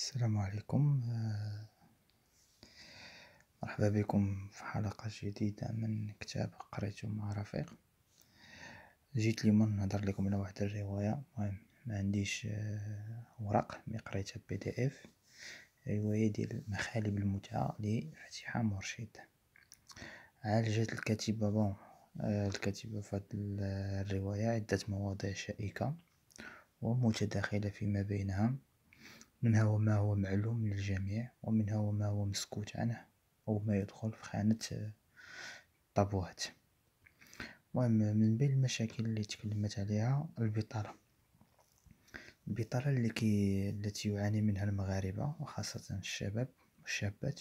السلام عليكم آه، مرحبا بكم في حلقة جديدة من كتاب قريته مع رفيق جيت اليوم نهضر لكم على واحد الرواية المهم ما عنديش آه، ورق مي قريتها بي دي اف رواية ديال مخالب المتعة لفتيحة مرشد عالجت الكاتبة بون آه، الكاتبة في هاد الرواية عدة مواضيع شائكة ومتداخلة فيما بينها منها وما هو معلوم للجميع ومنها وما هو مسكوت عنه أو ما يدخل في خانة الطبوات آه، المهم من بين المشاكل اللي تكلمت عليها البطالة البطالة اللي التي يعاني منها المغاربة وخاصة الشباب والشابات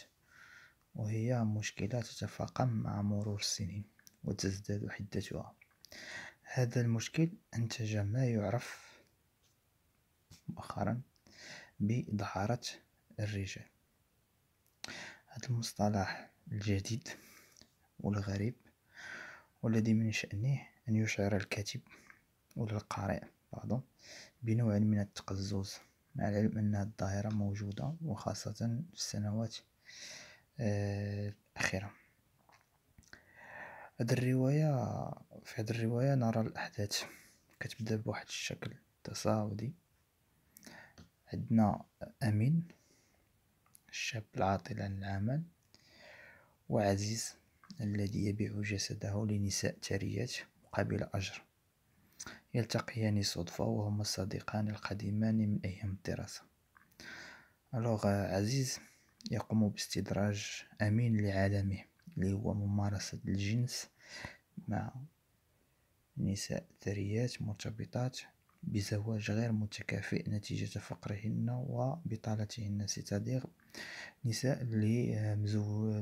وهي مشكلة تتفاقم مع مرور السنين وتزداد حدتها هذا المشكل أنتج ما يعرف مؤخرا بظهارة الرجال هذا المصطلح الجديد والغريب والذي من شأنه أن يشعر الكاتب ولا القارئ بنوع من التقزز مع العلم أن الظاهرة موجودة وخاصة في السنوات آه، الأخيرة هذه الرواية في هاد الرواية نرى الأحداث كتبدا بواحد الشكل تصاعدي عندنا أمين الشاب العاطل عن العمل وعزيز الذي يبيع جسده لنساء ثريات مقابل أجر يلتقيان صدفة وهما الصديقان القديمان من أيام الدراسة ألوغ عزيز يقوم باستدراج أمين لعالمه اللي هو ممارسة الجنس مع نساء ثريات مرتبطات بزواج غير متكافئ نتيجة فقرهن وبطالتهن ستادير نساء اللي آه،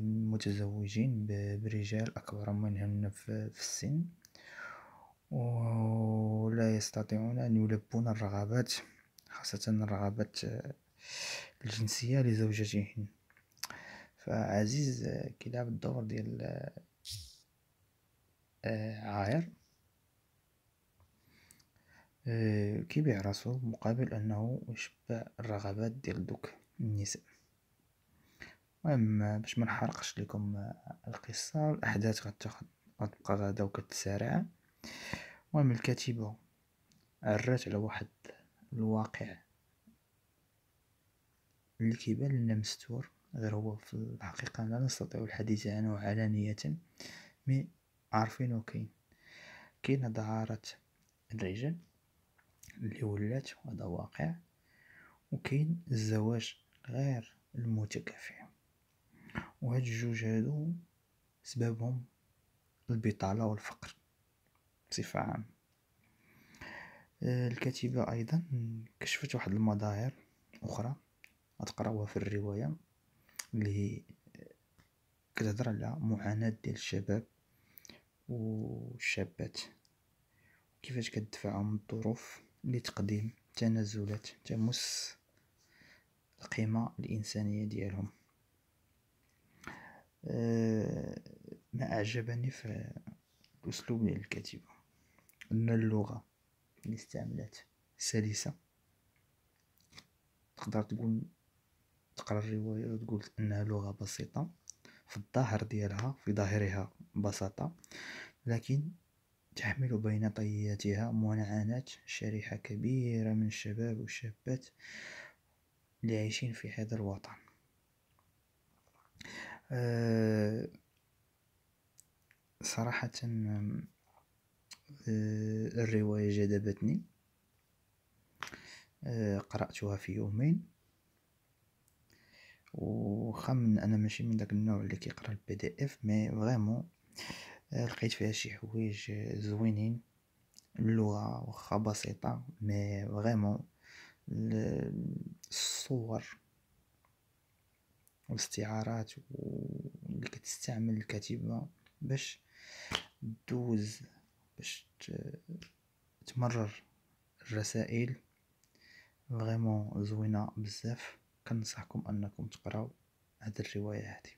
متزوجين برجال أكبر منهن في السن ولا يستطيعون أن يلبون الرغبات خاصة الرغبات آه، الجنسية لزوجتهن فعزيز آه، كلاب الدور ديال عاير آه، كيبيع راسو مقابل انه يشبع الرغبات ديال دوك النساء المهم باش ما نحرقش لكم آه، القصه الاحداث غتبقى غادا وكتسارع المهم الكاتبه عرات على واحد الواقع اللي كيبان لنا مستور غير هو في الحقيقه لا نستطيع الحديث عنه علانيه مي عارفينه كاين كاين ظهارة الرجال اللي ولات وهذا واقع وكاين الزواج غير المتكافئ وهاد الجوج هادو سببهم البطالة والفقر بصفة عامة آه، الكاتبة أيضا كشفت واحد المظاهر أخرى غتقراوها في الرواية اللي كتهضر على معاناة ديال الشباب والشابات كيفاش كتدفعهم الظروف لتقديم تنازلات تمس القيمة الإنسانية ديالهم آه، ما أعجبني في الأسلوب ديال الكاتبة أن اللغة اللي استعملت سلسة تقدر تقول تقرا الرواية وتقول أنها لغة بسيطة في الظاهر ديالها في ظاهرها بساطة لكن تحمل بين طياتها منعنة شريحة كبيرة من الشباب والشابات عايشين في هذا الوطن آه، صراحة آه، الرواية جذبتني آه، قرأتها في يومين وخمن أنا ماشي من داك النوع اللي كيقرا البي دي اف مي فريمون لقيت فيها شي حوايج زوينين اللغة واخا بسيطة مي فريمون الصور والاستعارات اللي كتستعمل الكاتبه باش دوز باش تمرر الرسائل فريمون زوينة بزاف كنصحكم انكم تقراو هاد الرواية هادي